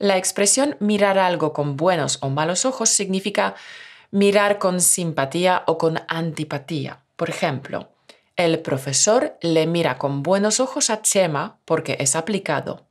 La expresión mirar algo con buenos o malos ojos significa mirar con simpatía o con antipatía. Por ejemplo, el profesor le mira con buenos ojos a Chema porque es aplicado.